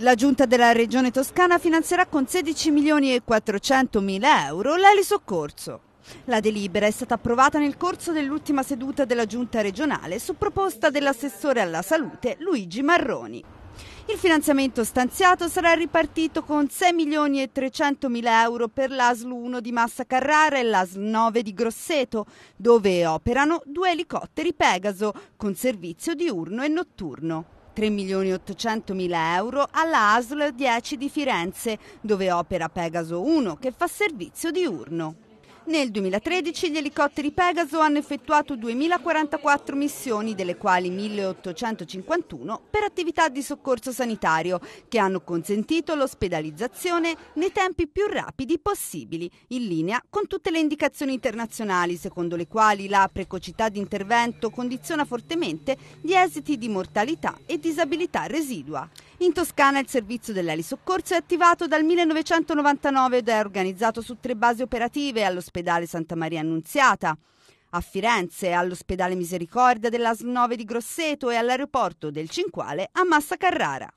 La giunta della regione toscana finanzierà con 16 milioni e 400 mila euro l'elisoccorso. La delibera è stata approvata nel corso dell'ultima seduta della giunta regionale su proposta dell'assessore alla salute Luigi Marroni. Il finanziamento stanziato sarà ripartito con 6 milioni e 300 mila euro per l'ASL 1 di Massa Carrara e l'ASL 9 di Grosseto, dove operano due elicotteri Pegaso con servizio diurno e notturno. 3 milioni 800 mila euro alla ASL 10 di Firenze, dove opera Pegaso 1 che fa servizio diurno. Nel 2013 gli elicotteri Pegaso hanno effettuato 2044 missioni, delle quali 1851 per attività di soccorso sanitario, che hanno consentito l'ospedalizzazione nei tempi più rapidi possibili, in linea con tutte le indicazioni internazionali, secondo le quali la precocità di intervento condiziona fortemente gli esiti di mortalità e disabilità residua. In Toscana il servizio dell'elisoccorso è attivato dal 1999 ed è organizzato su tre basi operative all'ospedale Santa Maria Annunziata, a Firenze, all'ospedale Misericordia dell'ASL 9 di Grosseto e all'aeroporto del Cinquale a Massa Carrara.